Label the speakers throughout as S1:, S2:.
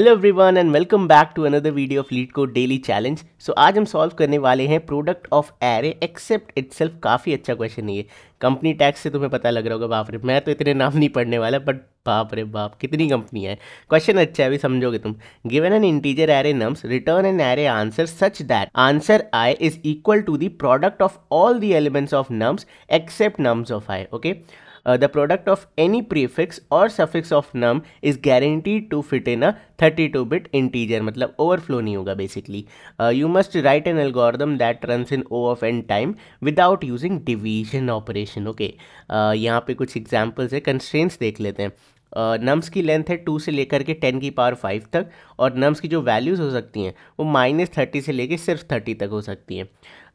S1: Hello everyone and welcome back to another video of LeetCode daily challenge so आज हम solve करने वाले हैं product of array except it काफ़ी अच्छा क्वेश्चन है ये कंपनी टैक्स से तुम्हें पता लग रहा होगा बाप रे मैं तो इतने नाम नहीं पढ़ने वाला बट बाप रे बाप कितनी कंपनी है क्वेश्चन अच्छा है अभी समझोगे तुम given an integer array nums return an array answer such that answer I is equal to the product of all the elements of nums except nums of I okay the product of any prefix और suffix of num is guaranteed to fit in a 32 bit integer मतलब overflow नहीं होगा basically you must write an algorithm that run in O of N time without using division operation okay यहाँ पे कुछ examples है constraints देख लेते हैं नम्स uh, की लेंथ है टू से लेकर के टेन की पावर फाइव तक और नम्स की जो वैल्यूज़ हो सकती हैं वो माइनस थर्टी से लेकर सिर्फ थर्टी तक हो सकती हैं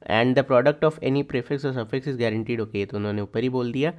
S1: and the product of any prefix और सफिक्स इज गारंटीड ओके तो उन्होंने ऊपर ही बोल दिया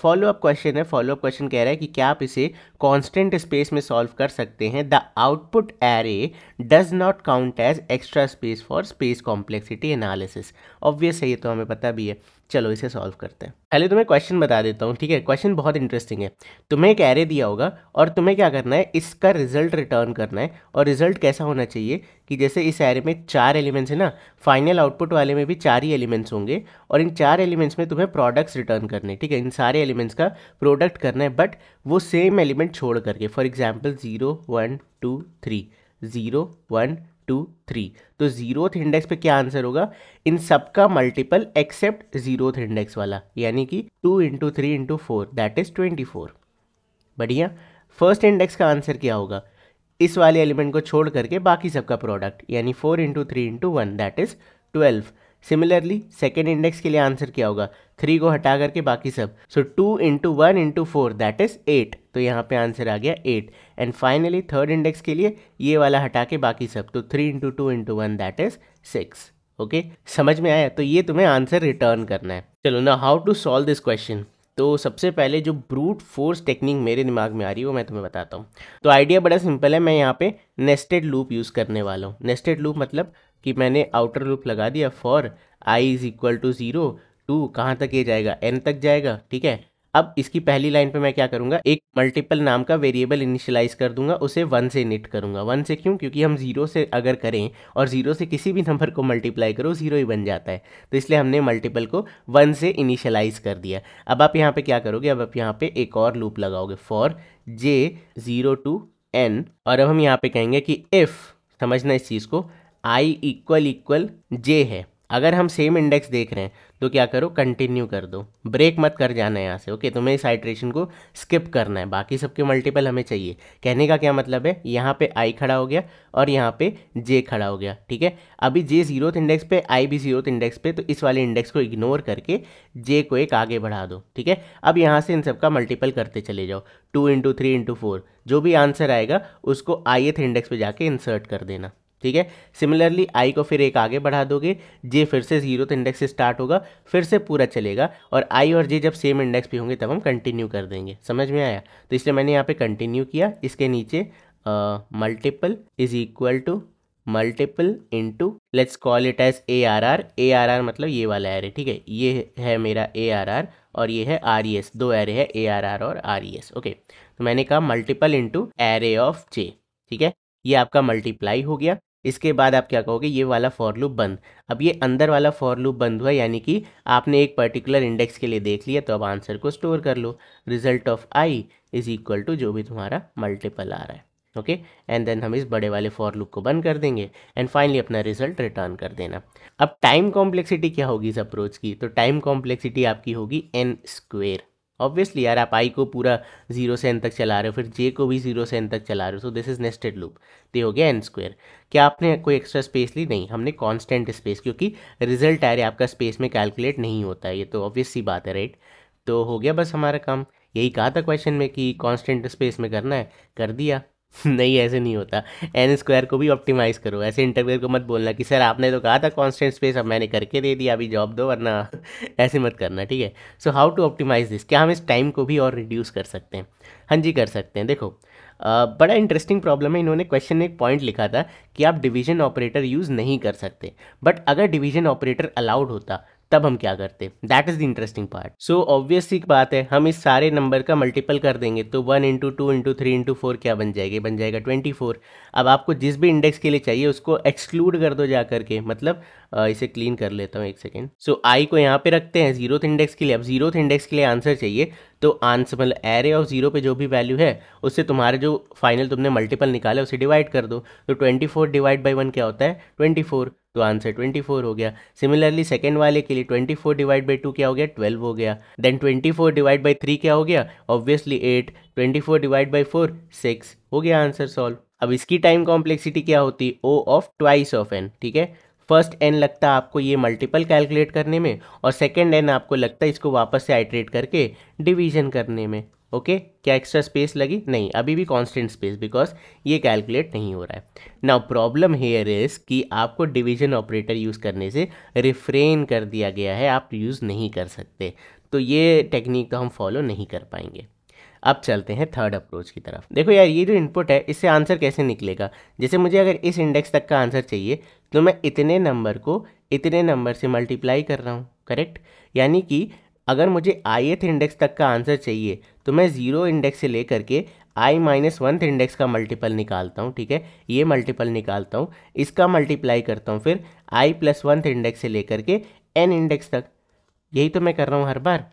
S1: फॉलो अप क्वेश्चन है फॉलो अप क्वेश्चन कह रहा है कि क्या आप इसे कॉन्स्टेंट स्पेस में सॉल्व कर सकते हैं the output array does not count as extra space for space complexity analysis obvious है ये तो हमें पता भी है चलो इसे सॉल्व करते हैं पहले तुम्हें क्वेश्चन बता देता हूँ ठीक है क्वेश्चन बहुत इंटरेस्टिंग है तुम्हें एक एरे दिया होगा और तुम्हें क्या करना है इसका रिजल्ट रिटर्न करना है और रिजल्ट कैसा होना चाहिए कि जैसे इस एरे में चार एलिमेंट्स है ना फाइनल आउटपुट वाले में भी चार ही एलिमेंट्स होंगे और इन चार एलिमेंट्स में तुम्हें प्रोडक्ट्स रिटर्न करने ठीक है इन सारे एलिमेंट्स का प्रोडक्ट करना है बट वो सेम एलिमेंट छोड़ करके for example zero one two three zero one two three तो ज़ीरोथ इंडेक्स पे क्या आंसर होगा इन सब का मल्टीपल एक्सेप्ट ज़ीरोथ इंडेक्स वाला यानी कि two into three into four that is twenty four बढ़िया फर्स्ट इंडेक्स का आंसर क्या होगा इस वाले एलिमेंट को छोड़ करके बाकी सबका प्रोडक्ट यानी four into three into one that is twelve similarly second index के लिए आंसर क्या होगा थ्री को हटा करके बाकी सब so two into one into four that is eight तो यहाँ पे आंसर आ गया eight and finally third index के लिए ये वाला हटा के बाकी सब तो three into two into one that is six okay समझ में आया तो ये तुम्हें आंसर रिटर्न करना है चलो ना how to solve this question तो सबसे पहले जो ब्रूट फोर्स टेक्निक मेरे दिमाग में आ रही है वो मैं तुम्हें बताता हूँ तो आइडिया बड़ा सिंपल है मैं यहाँ पे नेस्टेड लूप यूज़ करने वाला हूँ नेस्टेड लूप मतलब कि मैंने आउटर लूप लगा दिया for I is equal to zero to कहाँ तक ये जाएगा एन तक जाएगा ठीक है अब इसकी पहली लाइन पे मैं क्या करूँगा एक मल्टीपल नाम का वेरिएबल इनिशियलाइज कर दूंगा उसे वन से इनिट करूँगा वन से क्यों क्योंकि हम जीरो से अगर करें और जीरो से किसी भी नंबर को मल्टीप्लाई करो जीरो ही बन जाता है तो इसलिए हमने मल्टीपल को वन से इनिशियलाइज कर दिया अब आप यहाँ पे क्या करोगे अब आप यहाँ पे एक और लूप लगाओगे for J zero to N और अब हम यहाँ पे कहेंगे कि इफ़ समझना इस चीज़ को आई इक्वल इक्वल जे है अगर हम सेम इंडेक्स देख रहे हैं तो क्या करो कंटिन्यू कर दो ब्रेक मत कर जाना है यहाँ से ओके तुम्हें इस हाइड्रेशन को स्किप करना है बाकी सबके मल्टीपल हमें चाहिए कहने का क्या मतलब है यहाँ पे आई खड़ा हो गया और यहाँ पे जे खड़ा हो गया ठीक है अभी जे जीरोथ इंडेक्स पे आई भी जीरोथ इंडेक्स पे तो इस वाले इंडेक्स को इग्नोर करके जे को एक आगे बढ़ा दो ठीक है अब यहाँ से इन सब का मल्टीपल करते चले जाओ two into three into four जो भी आंसर आएगा उसको आई एथ इंडेक्स पर जाके इंसर्ट कर देना ठीक है सिमिलरली आई को फिर एक आगे बढ़ा दोगे जे फिर से जीरो तो इंडेक्स स्टार्ट होगा फिर से पूरा चलेगा और आई और जे जब सेम इंडेक्स पे होंगे तब हम कंटिन्यू कर देंगे समझ में आया तो इसलिए मैंने यहाँ पे कंटिन्यू किया इसके नीचे multiple is equal to multiple into let's call it as A R R A R R मतलब ये वाला एरे ठीक है ये है मेरा ए आर आर और ये है आर ई एस दो एरे है ए आर आर और आर ई एस ओके तो मैंने कहा multiple into array of J ठीक है ये आपका मल्टीप्लाई हो गया इसके बाद आप क्या कहोगे ये वाला फॉर लूप बंद अब ये अंदर वाला फॉर लूप बंद हुआ यानी कि आपने एक पर्टिकुलर इंडेक्स के लिए देख लिया तो अब आंसर को स्टोर कर लो result of I is equal to जो भी तुम्हारा मल्टीपल आ रहा है ओके एंड देन हम इस बड़े वाले फॉर लूप को बंद कर देंगे एंड फाइनली अपना रिजल्ट रिटर्न कर देना अब टाइम कॉम्प्लेक्सिटी क्या होगी इस अप्रोच की तो टाइम कॉम्प्लेक्सिटी आपकी होगी एन स्क्वेयर ऑब्वियसली यार आप आई को पूरा जीरो से एन तक चला रहे हो फिर जे को भी जीरो से एन तक चला रहे हो so this is nested loop तो हो गया एन स्क्वेयर क्या आपने कोई एक्स्ट्रा स्पेस ली नहीं हमने कॉन्स्टेंट स्पेस क्योंकि रिजल्ट आ रहा है आपका स्पेस में कैलकुलेट नहीं होता है ये तो ऑब्वियस सी बात है राइट तो हो गया बस हमारा काम यही कहा था क्वेश्चन में कि कॉन्स्टेंट स्पेस में करना है कर दिया नहीं ऐसे नहीं होता एन स्क्वायर को भी ऑप्टिमाइज़ करो ऐसे इंटरव्यूअर को मत बोलना कि सर आपने तो कहा था कांस्टेंट स्पेस अब मैंने करके दे दिया अभी जॉब दो वरना ऐसे मत करना ठीक है so how to optimize this क्या हम इस टाइम को भी और रिड्यूस कर सकते हैं हाँ जी कर सकते हैं देखो आ, बड़ा इंटरेस्टिंग प्रॉब्लम है इन्होंने क्वेश्चन में एक पॉइंट लिखा था कि आप डिवीजन ऑपरेटर यूज़ नहीं कर सकते बट अगर डिवीजन ऑपरेटर अलाउड होता तब हम क्या करते that is the interesting part so obvious एक बात है हम इस सारे नंबर का मल्टीपल कर देंगे तो one into two into three into four क्या बन जाएगी बन जाएगा ट्वेंटी फोर अब आपको जिस भी इंडेक्स के लिए चाहिए उसको एक्सक्लूड कर दो जा करके मतलब इसे क्लीन कर लेता हूँ एक सेकेंड सो आई को यहाँ पे रखते हैं जीरोथ इंडेक्स के लिए अब जीरोथ इंडेक्स के लिए आंसर चाहिए तो आंसर मतलब एरे ऑफ जीरो पे जो भी वैल्यू है उससे तुम्हारे जो फाइनल तुमने मल्टीपल निकाला उसे डिवाइड कर दो तो twenty four divide by one क्या होता है ट्वेंटी फोर तो आंसर ट्वेंटी फोर हो गया सिमिलरली सेकेंड वाले के लिए twenty four divide by two क्या हो गया ट्वेल्व हो गया then twenty four divide by three क्या हो गया obviously eight twenty four divide by four six हो गया आंसर सॉल्व अब इसकी टाइम कॉम्प्लेक्सिटी क्या होती O of twice of N ठीक है फर्स्ट एन लगता है आपको ये मल्टीपल कैलकुलेट करने में और सेकेंड एन आपको लगता है इसको वापस से आइट्रेट करके डिवीजन करने में ओके okay? क्या एक्स्ट्रा स्पेस लगी नहीं अभी भी कांस्टेंट स्पेस बिकॉज ये कैलकुलेट नहीं हो रहा है नाउ प्रॉब्लम हेयर इज कि आपको डिवीजन ऑपरेटर यूज़ करने से रिफ्रेन कर दिया गया है आप यूज़ नहीं कर सकते तो ये टेक्निक तो हम फॉलो नहीं कर पाएंगे अब चलते हैं थर्ड अप्रोच की तरफ देखो यार ये जो इनपुट है इससे आंसर कैसे निकलेगा जैसे मुझे अगर इस इंडेक्स तक का आंसर चाहिए तो मैं इतने नंबर को इतने नंबर से मल्टीप्लाई कर रहा हूँ करेक्ट यानी कि अगर मुझे एथ इंडेक्स तक का आंसर चाहिए तो मैं ज़ीरो इंडेक्स से लेकर के आई माइनस वन इंडेक्स का मल्टीपल निकालता हूँ ठीक है ये मल्टीपल निकालता हूँ इसका मल्टीप्लाई करता हूँ फिर आई प्लस वन इंडेक्स से लेकर के एन इंडेक्स तक यही तो मैं कर रहा हूँ हर बार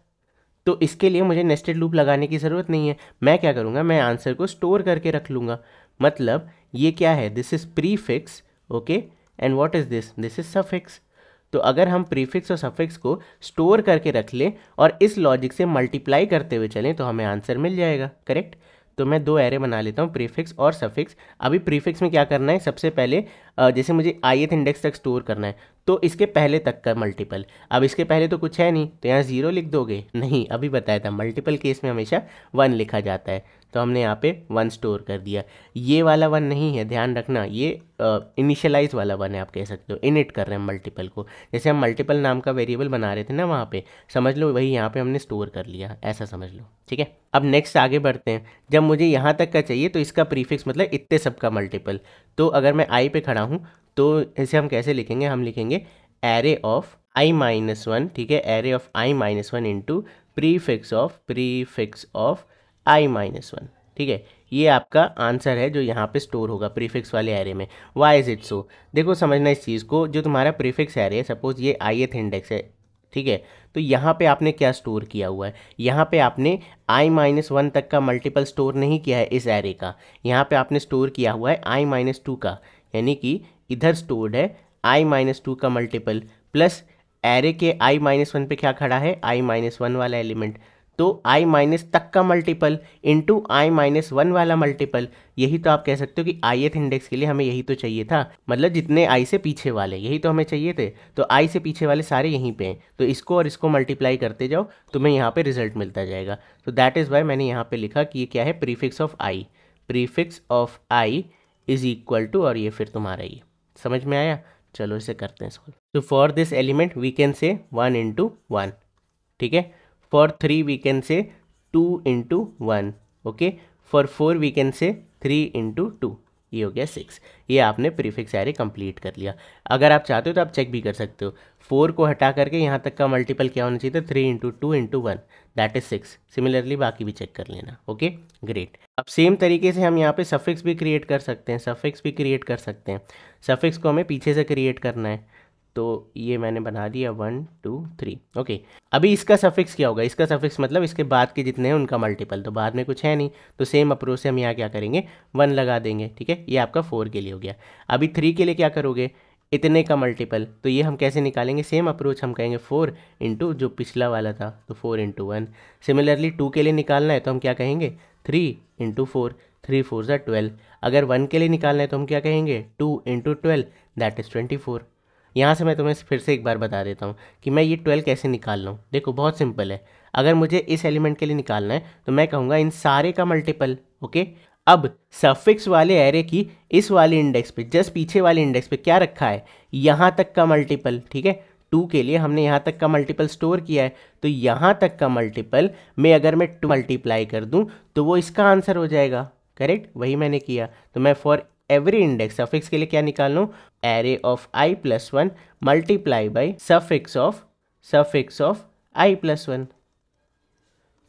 S1: तो इसके लिए मुझे नेस्टेड लूप लगाने की ज़रूरत नहीं है मैं क्या करूँगा मैं आंसर को स्टोर करके रख लूँगा मतलब ये क्या है this is prefix okay and what is this this is suffix तो अगर हम प्रीफिक्स और सफिक्स को स्टोर करके रख लें और इस लॉजिक से मल्टीप्लाई करते हुए चलें तो हमें आंसर मिल जाएगा करेक्ट तो मैं दो एरे बना लेता हूँ प्रीफिक्स और सफिक्स अभी प्रीफिक्स में क्या करना है सबसे पहले जैसे मुझे आई एथ इंडेक्स तक स्टोर करना है तो इसके पहले तक का मल्टीपल अब इसके पहले तो कुछ है नहीं तो यहाँ ज़ीरो लिख दोगे नहीं अभी बताया था मल्टीपल केस में हमेशा वन लिखा जाता है तो हमने यहाँ पे वन स्टोर कर दिया ये वाला वन नहीं है ध्यान रखना ये इनिशियलाइज वाला वन है आप कह सकते हो इनिट कर रहे हैं मल्टीपल को जैसे हम मल्टीपल नाम का वेरिएबल बना रहे थे ना वहाँ पे समझ लो वही यहाँ पे हमने स्टोर कर लिया ऐसा समझ लो ठीक है अब नेक्स्ट आगे बढ़ते हैं जब मुझे यहाँ तक का चाहिए तो इसका प्रीफिक्स मतलब इतने सब का मल्टीपल तो अगर मैं आई पे खड़ा हूँ तो इसे हम कैसे लिखेंगे हम लिखेंगे array of I minus one ठीक है array of I minus one into prefix of prefix of I minus one ठीक है ये आपका आंसर है जो यहाँ पे स्टोर होगा प्रीफिक्स वाले एरे में वाई इज़ इट सो देखो समझना इस चीज़ को जो तुम्हारा प्रीफिक्स एरे है सपोज ये आई एथ इंडेक्स है ठीक है तो यहाँ पे आपने क्या स्टोर किया हुआ है यहाँ पे आपने i माइनस वन तक का मल्टीपल स्टोर नहीं किया है इस एरे का यहाँ पे आपने स्टोर किया हुआ है i माइनस टू का यानी कि इधर स्टोर्ड है आई माइनस टू का मल्टीपल प्लस एरे के आई माइनस वन पर क्या खड़ा है आई माइनस वन वाला एलिमेंट तो आई माइनस तक का multiple into I minus one वाला मल्टीपल यही तो आप कह सकते हो कि आई एथ इंडेक्स के लिए हमें यही तो चाहिए था मतलब जितने आई से पीछे वाले यही तो हमें चाहिए थे तो आई से पीछे वाले सारे यहीं पे हैं तो इसको और इसको मल्टीप्लाई करते जाओ तुम्हें यहाँ पे रिजल्ट मिलता जाएगा तो दैट इज़ वाई मैंने यहाँ पर लिखा कि ये क्या है prefix of I prefix of I is equal to और ये फिर तुम्हारा ही समझ में आया चलो इसे करते हैं सॉल्व तो for this element we can say one into one ठीक है for three we can say two into one okay for four we can say three into two ये हो गया सिक्स ये आपने प्रीफिक्स एरे कंप्लीट कर लिया अगर आप चाहते हो तो आप चेक भी कर सकते हो फोर को हटा करके यहाँ तक का मल्टीपल क्या होना चाहिए था three into two into one that is six similarly बाकी भी चेक कर लेना ओके ग्रेट अब सेम तरीके से हम यहाँ पे सफिक्स भी क्रिएट कर सकते हैं सफिक्स भी क्रिएट कर सकते हैं सफिक्स को हमें पीछे से क्रिएट करना है तो ये मैंने बना दिया वन टू थ्री ओके अभी इसका सफिक्स क्या होगा इसका सफिक्स मतलब इसके बाद के जितने हैं उनका मल्टीपल तो बाद में कुछ है नहीं तो सेम अप्रोच से हम यहाँ क्या करेंगे वन लगा देंगे ठीक है ये आपका फोर के लिए हो गया अभी थ्री के लिए क्या करोगे इतने का मल्टीपल तो ये हम कैसे निकालेंगे सेम अप्रोच हम कहेंगे फोर इंटू जो पिछला वाला था तो four into one similarly two के लिए निकालना है तो हम क्या कहेंगे three into four three four ज़ा ट्वेल्व अगर वन के लिए निकालना है तो हम क्या कहेंगे two into twelve that is twenty four यहाँ से मैं तुम्हें फिर से एक बार बता देता हूँ कि मैं ये ट्वेल्व कैसे निकाल लूँ देखो बहुत सिंपल है अगर मुझे इस एलिमेंट के लिए निकालना है तो मैं कहूँगा इन सारे का मल्टीपल ओके अब सफिक्स वाले एरे की इस वाले इंडेक्स पे जस्ट पीछे वाले इंडेक्स पे क्या रखा है यहाँ तक का मल्टीपल ठीक है टू के लिए हमने यहाँ तक का मल्टीपल स्टोर किया है तो यहाँ तक का मल्टीपल में अगर मैं टू मल्टीप्लाई कर दूँ तो वो इसका आंसर हो जाएगा करेक्ट वही मैंने किया तो मैं फॉर एवरी इंडेक्स सफिक्स के लिए क्या निकाल लूँ array of I plus one multiply by suffix of suffix of I plus one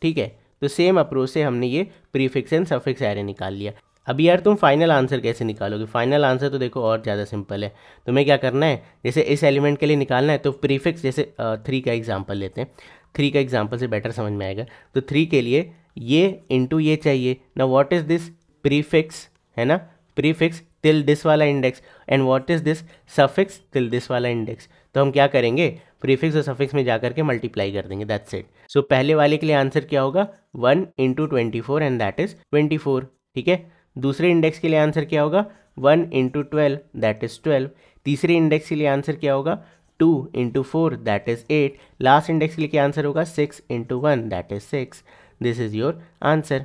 S1: ठीक है तो सेम अप्रोच से हमने ये प्रीफिक्स एंड सफिक्स एरे निकाल लिया अभी यार तुम फाइनल आंसर कैसे निकालोगे फाइनल आंसर तो देखो और ज़्यादा सिंपल है तुम्हें क्या करना है जैसे इस एलिमेंट के लिए निकालना है तो प्रीफिक्स जैसे थ्री का एग्जाम्पल लेते हैं थ्री का एग्जाम्पल से बेटर समझ में आएगा तो थ्री के लिए ये इंटू ये चाहिए ना वॉट इज़ दिस प्रीफिक्स है ना प्रीफिक्स तिल दिस वाला index and what is this suffix till this वाला इंडेक्स तो हम क्या करेंगे प्रीफिक्स और सफिक्स में जाकर के मल्टीप्लाई कर देंगे दैट्स इट सो पहले वाले के लिए आंसर क्या होगा one into twenty four and that is twenty four ठीक है दूसरे इंडेक्स के लिए आंसर क्या होगा one into twelve that is twelve तीसरे इंडेक्स के लिए आंसर क्या होगा two into four that is eight last index के लिए क्या आंसर होगा six into one that is six this is your answer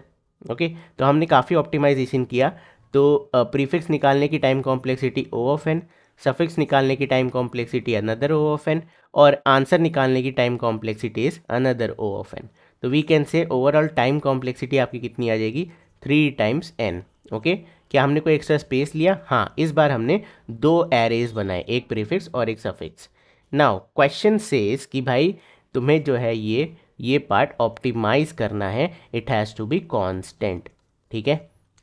S1: okay तो हमने काफ़ी ऑप्टिमाइजेशन किया तो प्रीफिक्स uh, निकालने की time complexity O of N suffix निकालने की time complexity another O of N और आंसर निकालने की time complexity is another O of N तो we can say overall time complexity आपकी कितनी आ जाएगी थ्री टाइम्स एन ओके क्या हमने कोई एक्स्ट्रा स्पेस लिया हाँ इस बार हमने दो एरेज बनाए एक प्रीफिक्स और एक सफिक्स नाउ क्वेश्चन सेज कि भाई तुम्हें जो है ये ये पार्ट ऑप्टिमाइज करना है it has to be constant ठीक है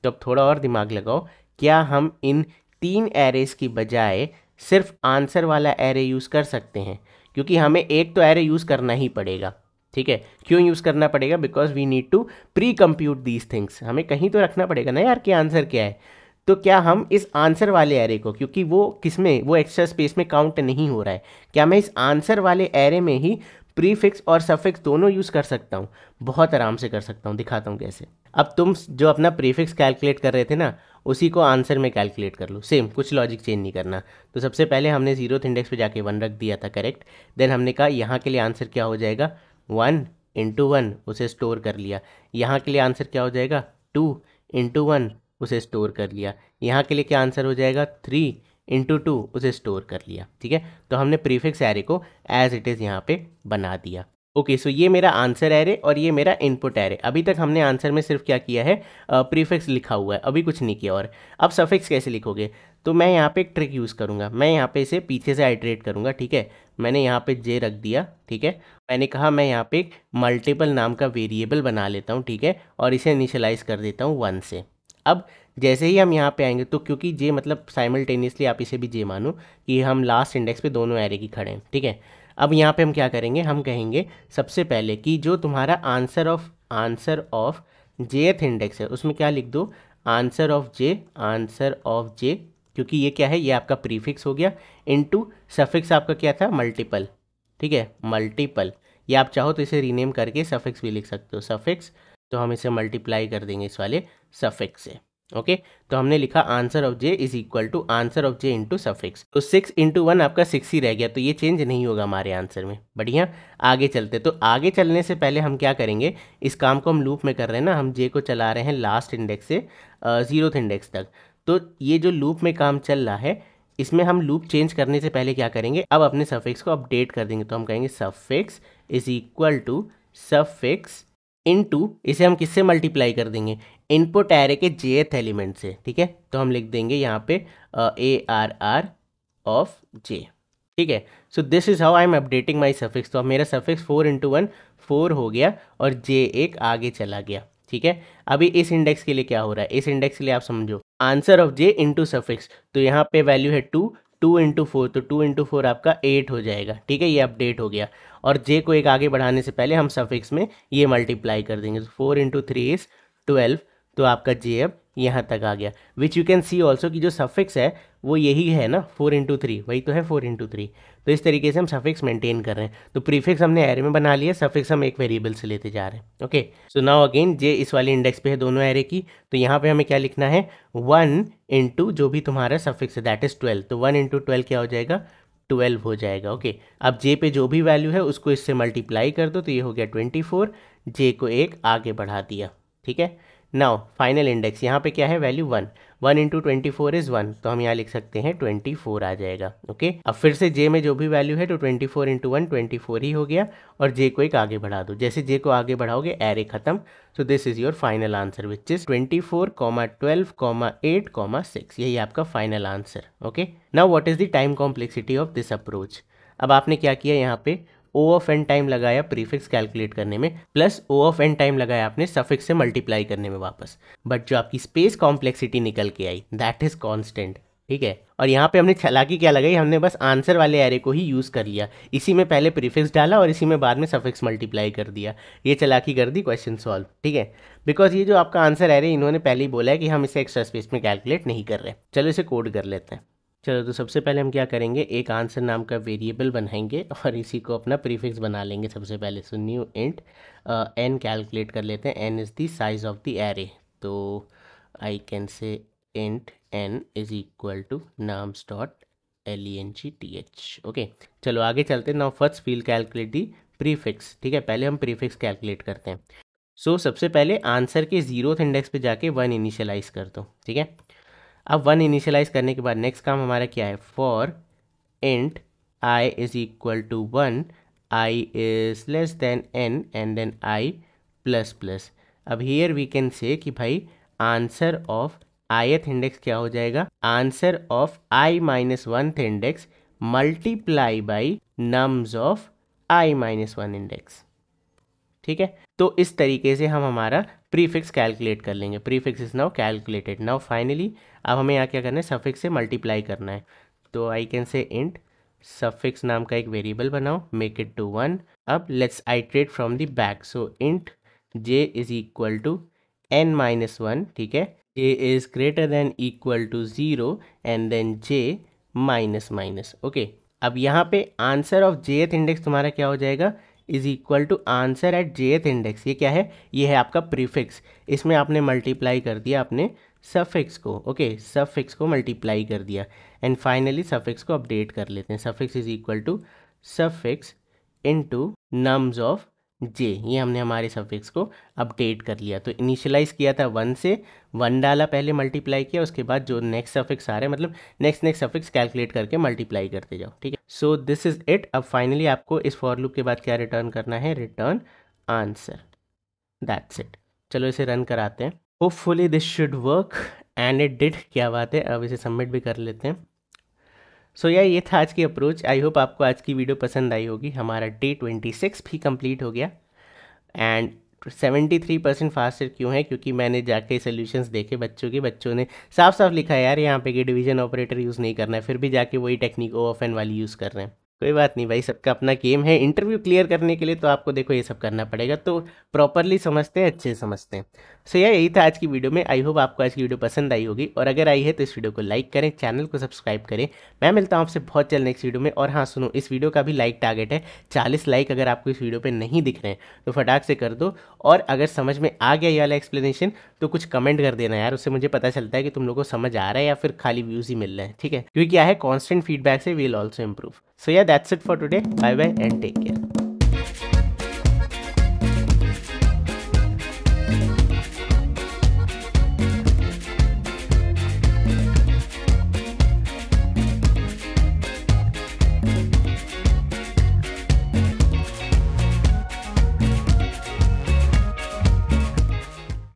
S1: तो अब थोड़ा और दिमाग लगाओ क्या हम इन तीन एरेज की बजाय सिर्फ आंसर वाला एरे यूज़ कर सकते हैं क्योंकि हमें एक तो एरे यूज़ करना ही पड़ेगा ठीक है क्यों यूज़ करना पड़ेगा because we need to precompute these things हमें कहीं तो रखना पड़ेगा ना यार कि आंसर क्या है तो क्या हम इस आंसर वाले एरे को क्योंकि वो किस में वो एक्स्ट्रा स्पेस में काउंट नहीं हो रहा है क्या मैं इस आंसर वाले एरे में ही प्रीफिक्स और सफिक्स दोनों यूज़ कर सकता हूँ बहुत आराम से कर सकता हूँ दिखाता हूँ कैसे अब तुम जो अपना प्रीफिक्स कैलकुलेट कर रहे थे ना उसी को आंसर में कैलकुलेट कर लो सेम कुछ लॉजिक चेंज नहीं करना तो सबसे पहले हमने जीरो इंडेक्स पे जाके वन रख दिया था करेक्ट देन हमने कहा यहाँ के लिए आंसर क्या हो जाएगा वन इंटू वन उसे स्टोर कर लिया यहाँ के लिए आंसर क्या हो जाएगा टू इंटू वन उसे स्टोर कर लिया यहाँ के लिए क्या आंसर हो जाएगा थ्री इंटू टू उसे स्टोर कर लिया ठीक है तो हमने प्रीफिक्स एरे को एज इट इज़ यहाँ पे बना दिया ओके okay, सो so ये मेरा आंसर एरे और ये मेरा इनपुट एरे अभी तक हमने आंसर में सिर्फ क्या किया है प्रीफिक्स लिखा हुआ है अभी कुछ नहीं किया और अब सफिक्स कैसे लिखोगे तो मैं यहाँ पे एक ट्रिक यूज़ करूँगा मैं यहाँ पे इसे पीछे से आइट्रेट करूँगा ठीक है मैंने यहाँ पे जे रख दिया ठीक है मैंने कहा मैं यहाँ पे एक मल्टीपल नाम का वेरिएबल बना लेता हूँ ठीक है और इसे इनिशलाइज कर देता हूँ वन से अब जैसे ही हम यहाँ पे आएंगे तो क्योंकि जे मतलब साइमल्टेनियसली आप इसे भी जे मानो कि हम लास्ट इंडेक्स पे दोनों एरे की खड़े हैं ठीक है अब यहाँ पे हम क्या करेंगे हम कहेंगे सबसे पहले कि जो तुम्हारा answer of answer of jth index है उसमें क्या लिख दो answer of J answer of J क्योंकि ये क्या है ये आपका प्रीफिक्स हो गया इनटू सफिक्स आपका क्या था मल्टीपल ठीक है मल्टीपल ये आप चाहो तो इसे रीनेम करके सफिक्स भी लिख सकते हो सफिक्स तो हम इसे मल्टीप्लाई कर देंगे इस वाले सफिक्स से ओके okay? तो हमने लिखा answer of J is equal to answer of J into suffix तो सिक्स इंटू वन आपका सिक्स ही रह गया तो ये चेंज नहीं होगा हमारे आंसर में बढ़िया आगे चलते तो आगे चलने से पहले हम क्या करेंगे इस काम को हम लूप में कर रहे हैं ना हम जे को चला रहे हैं लास्ट इंडेक्स से जीरोथ इंडेक्स तक तो ये जो लूप में काम चल रहा है इसमें हम लूप चेंज करने से पहले क्या करेंगे अब अपने सफिक्स को अपडेट कर देंगे तो हम कहेंगे suffix is equal to suffix into इसे हम किससे मल्टीप्लाई कर देंगे इनपुट एरे के एथ एलिमेंट से ठीक है तो हम लिख देंगे यहाँ पे A R R of J ठीक है so this is how I am updating my suffix तो मेरा suffix four into one four हो गया और जे एक आगे चला गया ठीक है अभी इस इंडेक्स के लिए क्या हो रहा है इस इंडेक्स के लिए आप समझो answer of J into suffix तो यहाँ पे वैल्यू है टू टू इंटू फोर तो टू इंटू फोर आपका एट हो जाएगा ठीक है ये अपडेट हो गया और जे को एक आगे बढ़ाने से पहले हम सफिक्स में ये मल्टीप्लाई कर देंगे four into three is twelve तो आपका जे अब यहाँ तक आ गया which you can see also कि जो सफिक्स है वो यही है ना फोर इंटू थ्री वही तो है फोर इंटू थ्री तो इस तरीके से हम सफिक्स मेंटेन कर रहे हैं तो प्रीफिक्स हमने एरे में बना लिया सफिक्स हम एक वेरिएबल से लेते जा रहे हैं okay so now again J इस वाली इंडेक्स पे है दोनों एरे की तो यहाँ पे हमें क्या लिखना है वन इंटू जो भी तुम्हारा सफिक्स है दैट इज़ ट्वेल्व तो वन इंटू ट्वेल्व क्या हो जाएगा ट्वेल्व हो जाएगा ओके अब जे पे जो भी वैल्यू है उसको इससे मल्टीप्लाई कर दो तो ये हो गया ट्वेंटी फोर जे को एक आगे बढ़ा दिया ठीक है नाउ फाइनल इंडेक्स यहाँ पे क्या है value one one into twenty four is one तो हम यहाँ लिख सकते हैं ट्वेंटी फोर आ जाएगा ओके अब फिर से जे में जो भी वैल्यू है तो twenty four into one twenty four ही हो गया और जे को एक आगे बढ़ा दो जैसे जे को आगे बढ़ाओगे एरे खत्म so this is your final answer which is twenty four comma twelve comma eight comma six यही आपका final answer okay now what is the time complexity of this approach अब आपने क्या किया यहाँ पे ओ ऑफ एन टाइम लगाया prefix calculate करने में plus O of N time लगाया आपने सफिक्स से मल्टीप्लाई करने में वापस बट जो आपकी स्पेस कॉम्प्लेक्सिटी निकल के आई दैट इज कॉन्स्टेंट ठीक है और यहाँ पे हमने छलाकी क्या लगाई हमने बस आंसर वाले एरे को ही यूज़ कर लिया इसी में पहले प्रीफिक्स डाला और इसी में बाद में सफिक्स मल्टीप्लाई कर दिया ये चलाकी कर दी क्वेश्चन सॉल्व ठीक है बिकॉज ये जो आपका आंसर एरे इन्होंने पहले ही बोला है कि हम इसे एक्स्ट्रा स्पेस में कैलकुलेट नहीं कर रहे चलो इसे कोड कर लेते हैं चलो तो सबसे पहले हम क्या करेंगे एक आंसर नाम का वेरिएबल बनाएंगे और इसी को अपना प्रीफिक्स बना लेंगे सबसे पहले so new int N calculate कर लेते हैं N is the size of the array तो आई can say int N is equal to nums dot L E N G T H okay चलो आगे चलते हैं now first feel calculate the prefix ठीक है पहले हम प्रीफिक्स कैलकुलेट करते हैं सो so, सबसे पहले आंसर के जीरोथ इंडेक्स पे जाके वन इनिशियलाइज कर दो ठीक है अब वन इनिशियलाइज करने के बाद नेक्स्ट काम हमारा क्या है for int i is equal to one i is less than n and then i plus plus अब हियर वी कैन से कि भाई आंसर ऑफ आयथ इंडेक्स क्या हो जाएगा answer of I minus one index multiply by nums of I minus one index ठीक है तो इस तरीके से हम हमारा प्रीफिक्स कैलकुलेट कर लेंगे prefix is now calculated now finally अब हमें यहाँ क्या करना है सफिक्स से मल्टीप्लाई करना है तो आई कैन से इंट सफिक्स नाम का एक वेरिएबल बनाओ मेक इट टू वन अब let's iterate from the back so int j is equal to n minus one ठीक है j is greater than equal to zero and then j minus minus okay अब यहाँ पे answer of jth index तुम्हारा क्या हो जाएगा is equal to answer at j index ये क्या है ये है आपका प्रीफिक्स इसमें आपने मल्टीप्लाई कर दिया आपने सफिक्स को ओके okay, सफिक्स को मल्टीप्लाई कर दिया एंड फाइनली सफिक्स को अपडेट कर लेते हैं suffix is equal to suffix into nums of j ये हमने हमारे सफिक्स को अपडेट कर लिया तो इनिशियलाइज़ किया था वन से वन डाला पहले मल्टीप्लाई किया उसके बाद जो नेक्स्ट सफिक्स आ रहे हैं मतलब नेक्स्ट नेक्स्ट सफिक्स कैलकुलेट करके मल्टीप्लाई करते जाओ ठीक है सो दिस इज़ इट अब फाइनली आपको इस फॉर लूप के बाद क्या रिटर्न करना है रिटर्न आंसर दैट्स इट चलो इसे रन कराते हैं hopefully this should work and it did क्या बात है अब इसे सबमिट भी कर लेते हैं सो so, या yeah, ये था आज की अप्रोच आई होप आपको आज की वीडियो पसंद आई होगी हमारा डे ट्वेंटी सिक्स भी कंप्लीट हो गया and seventy three percent faster क्यों है क्योंकि मैंने जाके सोल्यूशंस देखे बच्चों के बच्चों ने साफ साफ लिखा है यार यहाँ पे कि डिवीजन ऑपरेटर यूज़ नहीं करना है फिर भी जाके वही टेक्निक ओ ऑफ एन वाली यूज़ कर रहे हैं कोई बात नहीं भाई सबका अपना गेम है इंटरव्यू क्लियर करने के लिए तो आपको देखो ये सब करना पड़ेगा तो प्रॉपरली समझते हैं अच्छे से समझते हैं सो यार यही था आज की वीडियो में आई होप आपको आज की वीडियो पसंद आई होगी और अगर आई है तो इस वीडियो को लाइक करें चैनल को सब्सक्राइब करें मैं मिलता हूँ आपसे बहुत जल्द नेक्स्ट वीडियो में और हाँ सुनो इस वीडियो का भी लाइक टारगेट है चालीस लाइक अगर आपको इस वीडियो पर नहीं दिख रहे हैं तो फटाक से कर दो और अगर समझ में आ गया ये वाला एक्सप्लेनेशन तो कुछ कमेंट कर देना यार उससे मुझे पता चलता है कि तुम लोग को समझ आ रहा है या फिर खाली व्यूज़ ही मिल रहे हैं ठीक है क्योंकि क्या है कॉन्स्टेंट फीडबैक से वील ऑल्सो इम्प्रूव सो या that's it for today bye bye and take care